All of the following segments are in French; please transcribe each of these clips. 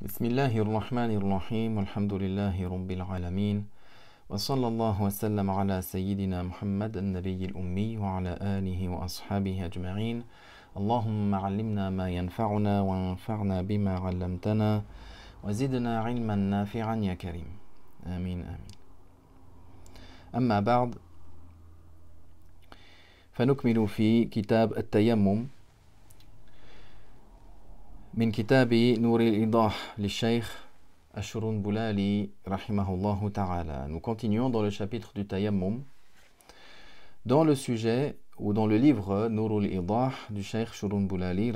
بسم الله الرحمن الرحيم والحمد لله رب العالمين وصلى الله وسلم على سيدنا محمد النبي الأمي وعلى آله وأصحابه أجمعين اللهم علمنا ما ينفعنا وانفعنا بما علمتنا وزدنا علما نافعا يا كريم آمين آمين أما بعد فنكمل في كتاب التيمم Nous continuons dans le chapitre du Tayammum, dans le sujet ou dans le livre al Idah du Cheikh Shurun Boulali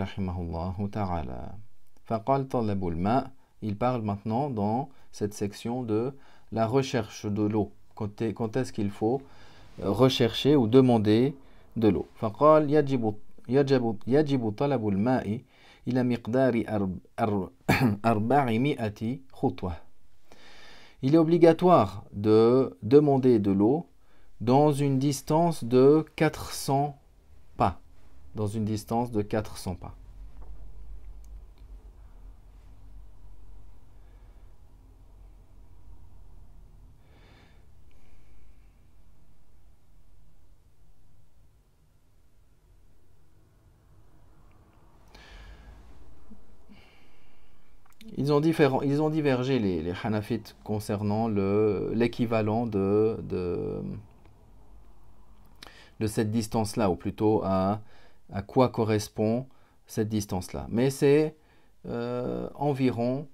il parle maintenant dans cette section de la recherche de l'eau. Quand est-ce qu'il faut euh, rechercher ou demander de l'eau yajibu a مقدار أربعمائة خطوة. Il est obligatoire de demander de l'eau dans une distance de 400 pas. Dans une distance de 400 pas. Ils ont, divergé les, Hanafites concernant l'équivalent de, cette distance-là, ou plutôt à, quoi correspond cette distance-là. Mais c'est euh, environ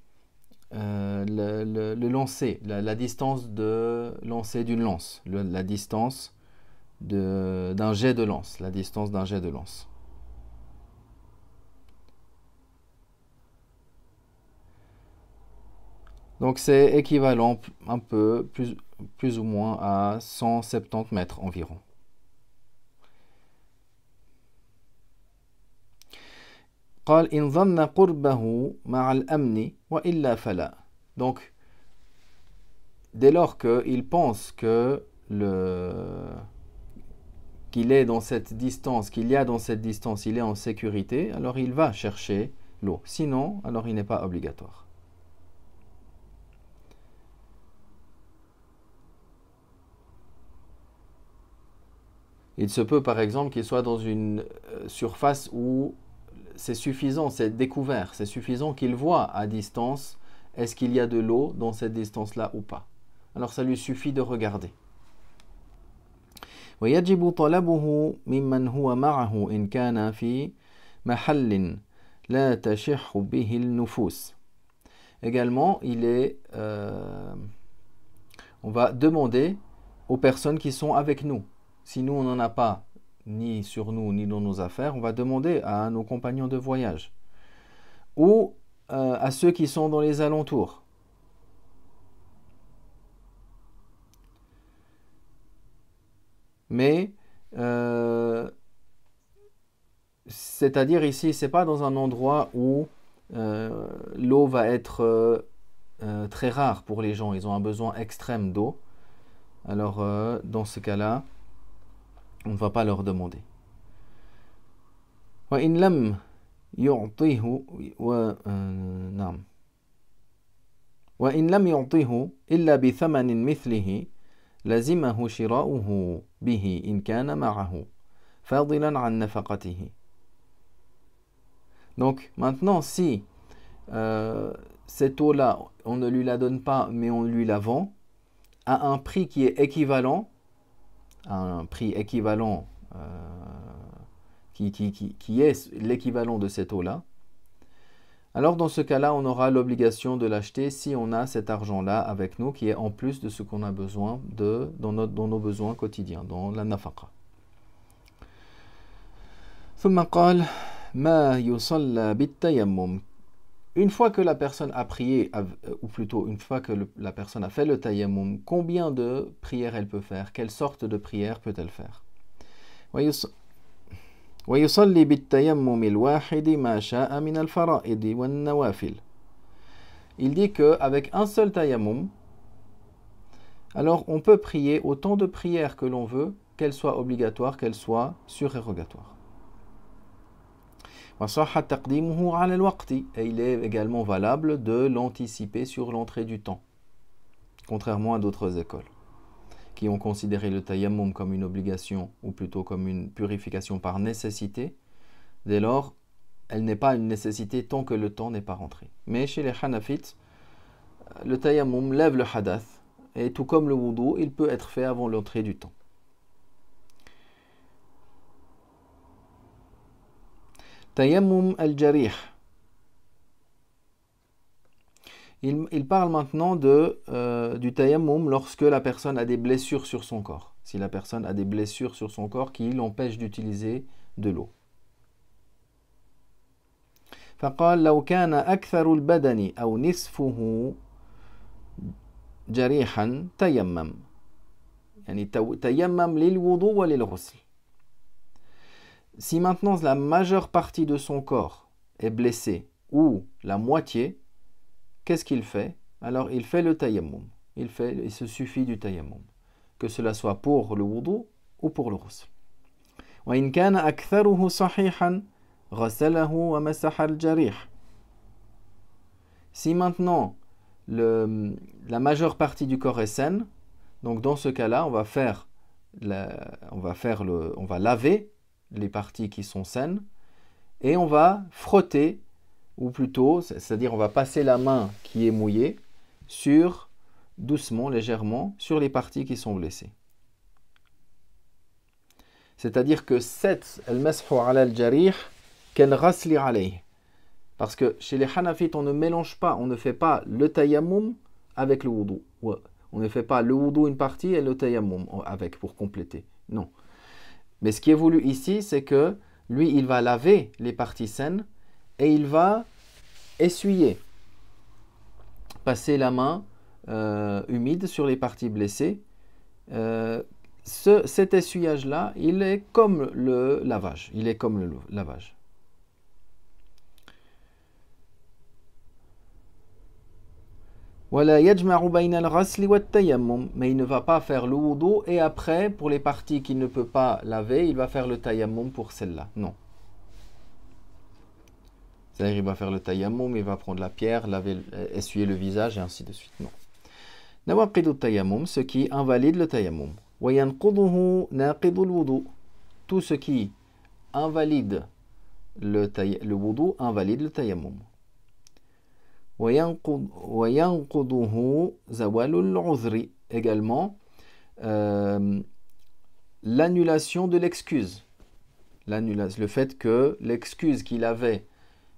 euh, le, le, lancer, la, distance de lancer d'une lance, la distance d'un jet de lance, la distance d'un jet de lance. Donc c'est équivalent un peu plus, plus ou moins à 170 mètres environ. donc dès lors qu'il pense que qu'il est dans cette distance, qu'il y a dans cette distance, il est en sécurité, alors il va chercher l'eau. Sinon, alors il n'est pas obligatoire. Il se peut, par exemple, qu'il soit dans une euh, surface où c'est suffisant, c'est découvert, c'est suffisant qu'il voit à distance est-ce qu'il y a de l'eau dans cette distance-là ou pas. Alors ça lui suffit de regarder. Également, il est, euh, on va demander aux personnes qui sont avec nous, si nous, on n'en a pas ni sur nous, ni dans nos affaires, on va demander à nos compagnons de voyage ou euh, à ceux qui sont dans les alentours. Mais euh, c'est-à-dire ici, c'est pas dans un endroit où euh, l'eau va être très rare pour les gens. Ils ont un besoin extrême d'eau. Alors dans ce cas-là, on ne va pas leur demander. Donc maintenant si euh, cette eau-là, on ne lui la donne pas mais on lui la vend à un prix qui est équivalent un prix équivalent, euh, qui, qui, est l'équivalent de cette eau-là, alors dans ce cas-là, on aura l'obligation de l'acheter si on a cet argent-là avec nous, qui est en plus de ce qu'on a besoin de, dans, notre, dans nos besoins quotidiens, dans la nafaqa. Une fois que la personne a prié, euh, ou plutôt une fois que la personne a fait le tayammum, combien de prières elle peut faire Quelle sorte de prière peut-elle faire il dit qu'avec un seul tayammum, alors on peut prier autant de prières que l'on veut, qu'elles soient obligatoires, qu'elles soient surérogatoires. Et il est également valable de l'anticiper sur l'entrée du temps, contrairement à d'autres écoles qui ont considéré le tayammum comme une obligation ou plutôt comme une purification par nécessité. Dès lors, elle n'est pas une nécessité tant que le temps n'est pas rentré. Mais chez les Hanafites, le tayammum lève le hadath et tout comme le wudu, il peut être fait avant l'entrée du temps. Tayammum al-Jarih. Il, parle maintenant de, euh, du tayammum lorsque la personne a des blessures sur son corps. Si la personne a des blessures sur son corps qui l'empêchent d'utiliser de l'eau. فقال لو كان أكثر البدن أو يعني للوضوء وللغسل si maintenant la majeure partie de son corps est blessée ou la moitié, qu'est-ce qu'il fait Alors il fait le tayammum. Il, fait, se suffit du tayammum. Que cela soit pour le wudu ou pour le rousse Si maintenant la majeure partie du corps est saine, donc dans ce cas-là, on va faire, on va faire le, on va laver les parties qui sont saines, et on va frotter, ou plutôt, c'est-à-dire on va passer la main qui est mouillée sur, doucement, légèrement, sur les parties qui sont blessées. C'est-à-dire que cette elle mashu ala al-jarih, qu'elle rasli alayh. Parce que chez les Hanafites, on ne mélange pas, on ne fait pas le tayammum avec le wudu. On ne fait pas le wudu une partie et le tayammum avec pour compléter. Non. Mais ce qui est voulu ici, c'est que lui, il va laver les parties saines et il va essuyer, passer la main euh, humide sur les parties blessées. Euh, cet essuyage-là, il est comme le lavage. Il est comme le lavage. Mais il ne va pas faire le wudu et après, pour les parties qu'il ne peut pas laver, il va faire le tayammum pour celle-là. Non. C'est-à-dire il va faire le tayammum, il va prendre la pierre, laver, essuyer le visage et ainsi de suite. Non. Nawaqidu tayammum, ce qui invalide le tayammum. Tout ce qui invalide le, le invalide le tayammum également euh, l'annulation de l'excuse le fait que l'excuse qu'il avait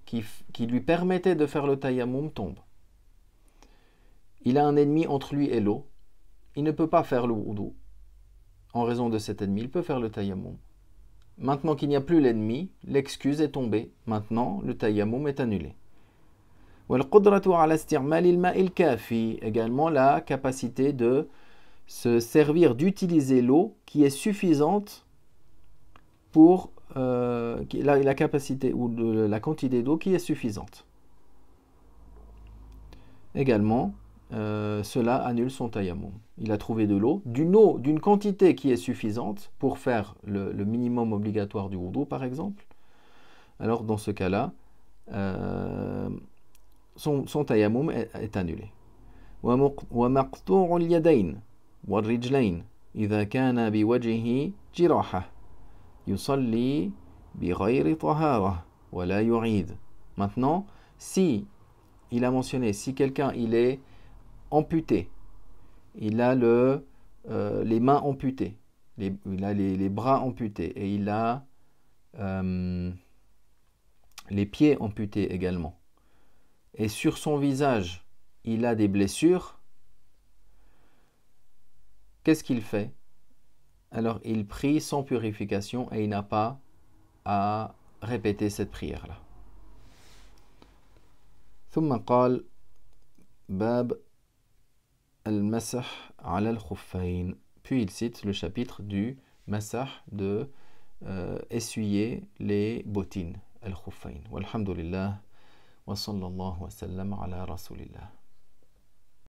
qui, lui permettait de faire le tayammum tombe il a un ennemi entre lui et l'eau il ne peut pas faire le wudu en raison de cet ennemi il peut faire le tayammum maintenant qu'il n'y a plus l'ennemi l'excuse est tombée maintenant le tayammum est annulé Également la capacité de se servir, d'utiliser l'eau qui est suffisante pour euh, la, capacité ou la quantité d'eau qui est suffisante. Également, euh, cela annule son tayammum. Il a trouvé de l'eau, d'une eau, d'une quantité qui est suffisante pour faire le, minimum obligatoire du wudu, par exemple. Alors, dans ce cas-là, euh, son, son est, annulé. Maintenant, si il a mentionné, si quelqu'un il est amputé, il a euh, les mains amputées, les, il a les, bras amputés et il a euh, les pieds amputés également et sur son visage il a des blessures, qu'est-ce qu'il fait Alors il prie sans purification et il n'a pas à répéter cette prière-là. قال puis il cite le chapitre du masah de euh, essuyer les bottines al والحمد وصلى الله وسلم على رسول الله